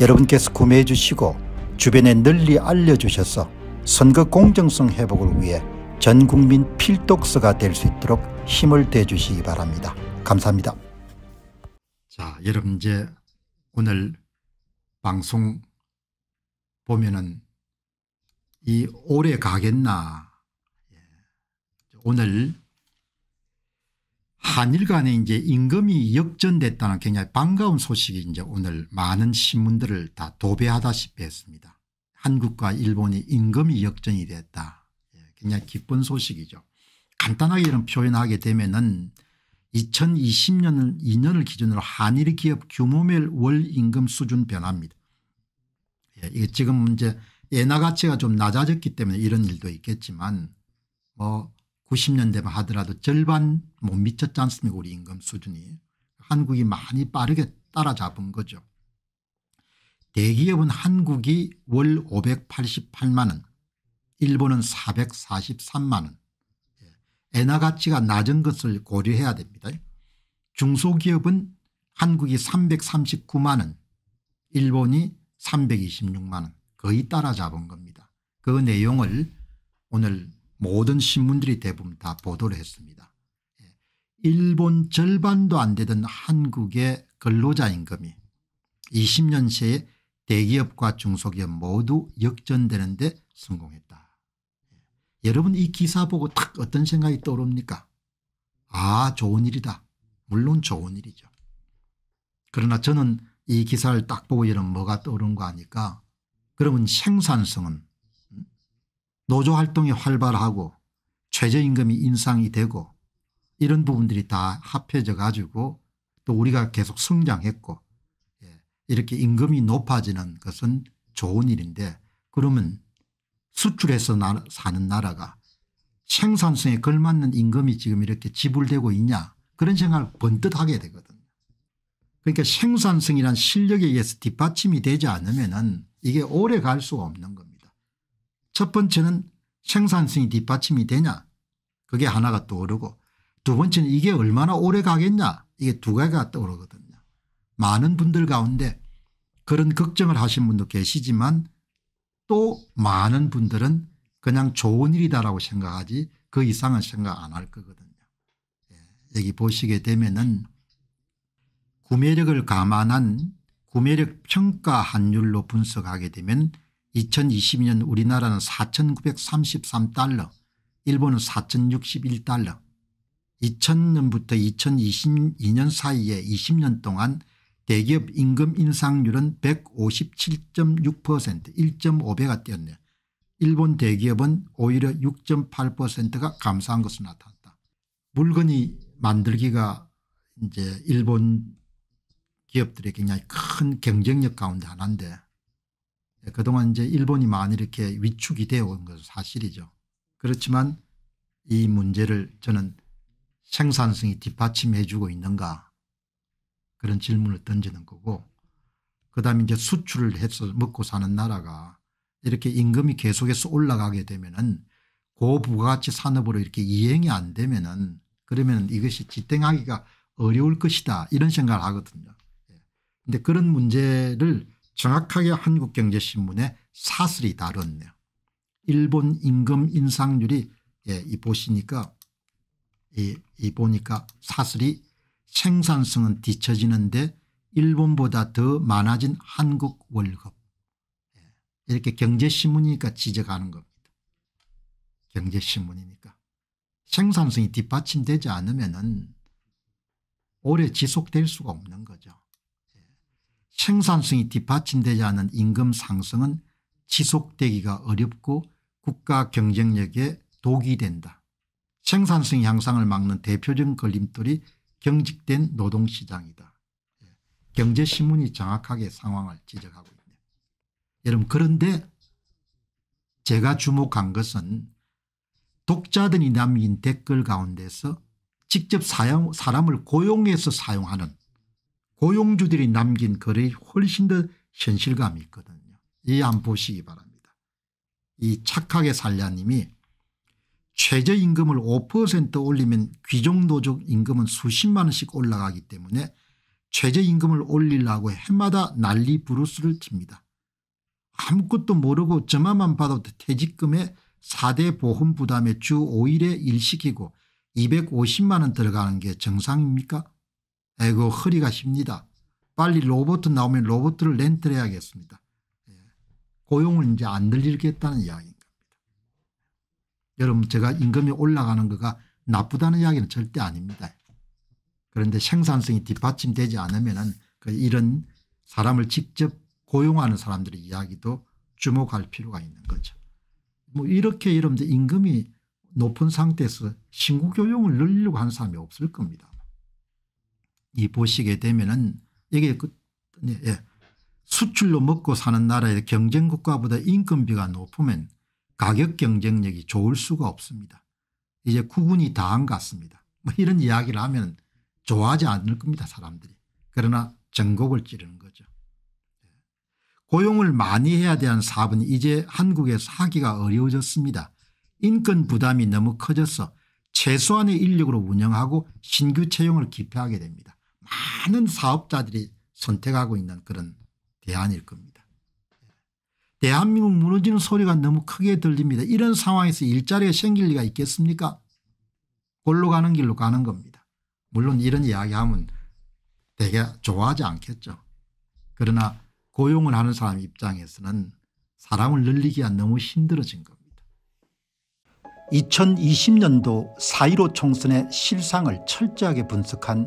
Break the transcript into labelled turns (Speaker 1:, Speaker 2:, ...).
Speaker 1: 여러분께서 구매해 주시고 주변에 널리 알려주셔서 선거 공정성 회복을 위해 전국민 필독서가 될 수 있도록 힘을 대주시기 바랍니다. 감사합니다. 자 여러분 이제 오늘 방송 보면은 이 오래 가겠나 예. 오늘 한일 간에 이제 임금이 역전됐다는 굉장히 반가운 소식이 이제 오늘 많은 신문들을 다 도배하다시피 했습니다. 한국과 일본이 임금이 역전이 됐다. 예, 굉장히 기쁜 소식이죠. 간단하게 이런 표현하게 되면은 2020년을 2년을 기준으로 한일 기업 규모별 월 임금 수준 변화입니다. 예, 이게 지금 이제 예나 가치가 좀 낮아졌기 때문에 이런 일도 있겠지만 뭐 90년대만 하더라도 절반 못 미쳤지 않습니까 우리 임금 수준이. 한국이 많이 빠르게 따라잡은 거죠. 대기업은 한국이 월 588만 원 일본은 443만 원 예, 엔화 가치가 낮은 것을 고려해야 됩니다. 중소기업은 한국이 339만 원 일본이 326만 원 거의 따라잡은 겁니다. 그 내용을 오늘 모든 신문들이 대부분 다 보도를 했습니다. 예. 일본 절반도 안 되던 한국의 근로자 임금이 20년 새에 대기업과 중소기업 모두 역전되는 데 성공했다. 예. 여러분 이 기사 보고 탁 어떤 생각이 떠오릅니까? 아 좋은 일이다. 물론 좋은 일이죠. 그러나 저는 이 기사를 딱 보고 이런 뭐가 떠오른 거 아니까 그러면 생산성은 노조 활동이 활발하고 최저임금이 인상이 되고 이런 부분들이 다 합해져 가지고 또 우리가 계속 성장했고 예, 이렇게 임금이 높아지는 것은 좋은 일인데 그러면 수출해서 사는 나라가 생산성에 걸맞는 임금이 지금 이렇게 지불되고 있냐 그런 생각을 번뜩 하게 되거든요. 그러니까 생산성이란 실력에 의해서 뒷받침이 되지 않으면 은 이게 오래 갈 수가 없는 거예요. 첫 번째는 생산성이 뒷받침이 되냐 그게 하나가 떠오르고 두 번째는 이게 얼마나 오래 가겠냐 이게 두 가지가 떠오르거든요. 많은 분들 가운데 그런 걱정을 하신 분도 계시지만 또 많은 분들은 그냥 좋은 일이다라고 생각하지 그 이상은 생각 안 할 거거든요. 예. 여기 보시게 되면은 구매력을 감안한 구매력 평가 환율로 분석하게 되면 2022년 우리나라는 4,933달러 일본은 4,061달러 2000년부터 2022년 사이에 20년 동안 대기업 임금 인상률은 157.6% 1.5배가 뛰었네요. 일본 대기업은 오히려 6.8%가 감소한 것으로 나타났다. 물건이 만들기가 이제 일본 기업들의 굉장히 큰 경쟁력 가운데 하나인데 예, 그동안 이제 일본이 많이 이렇게 위축이 되어 온 것은 사실이죠. 그렇지만 이 문제를 저는 생산성이 뒷받침해 주고 있는가 그런 질문을 던지는 거고 그다음에 이제 수출을 해서 먹고 사는 나라가 이렇게 임금이 계속해서 올라가게 되면은 고부가가치 산업으로 이렇게 이행이 안 되면은 그러면 이것이 지탱하기가 어려울 것이다 이런 생각을 하거든요. 그런데 예. 그런 문제를 정확하게 한국경제신문의 사슬이 다뤘네요 일본 임금 인상률이 예, 이 보시니까 이, 이 보니까 사슬이 생산성은 뒤처지는데 일본보다 더 많아진 한국 월급 예, 이렇게 경제신문이니까 지적하는 겁니다. 경제신문이니까 생산성이 뒷받침되지 않으면 오래 지속될 수가 없는 거죠. 생산성이 뒷받침되지 않은 임금 상승은 지속되기가 어렵고 국가 경쟁력에 독이 된다. 생산성 향상을 막는 대표적인 걸림돌이 경직된 노동시장이다. 예. 경제신문이 정확하게 상황을 지적하고 있네요. 여러분 그런데 제가 주목한 것은 독자들이 남긴 댓글 가운데서 직접 사용, 사람을 고용해서 사용하는 고용주들이 남긴 글이 훨씬 더 현실감이 있거든요. 이 안 보시기 바랍니다. 이 착하게 살려님이 최저임금을 5% 올리면 귀족노조 임금은 수십만 원씩 올라가기 때문에 최저임금을 올리려고 해마다 난리 부르스를 칩니다. 아무것도 모르고 저만만 봐도 퇴직금에 4대 보험 부담에 주 5일에 일시키고 250만 원 들어가는 게 정상입니까 아이고 허리가 쉽니다. 빨리 로봇 나오면 로봇을 렌트를 해야겠습니다. 예. 고용을 이제 안 늘리겠다는 이야기인 겁니다. 여러분 제가 임금이 올라가는 거가 나쁘다는 이야기는 절대 아닙니다. 그런데 생산성이 뒷받침되지 않으면 그 이런 사람을 직접 고용하는 사람들의 이야기도 주목할 필요가 있는 거죠. 뭐 이렇게 여러분들 임금이 높은 상태에서 신규 고용을 늘리려고 하는 사람이 없을 겁니다. 이 보시게 되면은 이게 그 네, 예. 수출로 먹고 사는 나라의 경쟁국가보다 인건비가 높으면 가격 경쟁력이 좋을 수가 없습니다. 이제 구분이 다안 같습니다. 뭐 이런 이야기를 하면 좋아하지 않을 겁니다 사람들이. 그러나 전곡을 찌르는 거죠. 예. 고용을 많이 해야 대는 사업은 이제 한국에서 하기가 어려워졌습니다. 인권 부담이 너무 커져서 최소한의 인력으로 운영하고 신규 채용을 기피하게 됩니다. 많은 사업자들이 선택하고 있는 그런 대안일 겁니다. 대한민국 무너지는 소리가 너무 크게 들립니다. 이런 상황에서 일자리가 생길 리가 있겠습니까? 골로 가는 길로 가는 겁니다. 물론 이런 이야기하면 되게 좋아하지 않겠죠. 그러나 고용을 하는 사람 입장에서는 사람을 늘리기가 너무 힘들어진 겁니다. 2020년도 4.15 총선의 실상을 철저하게 분석한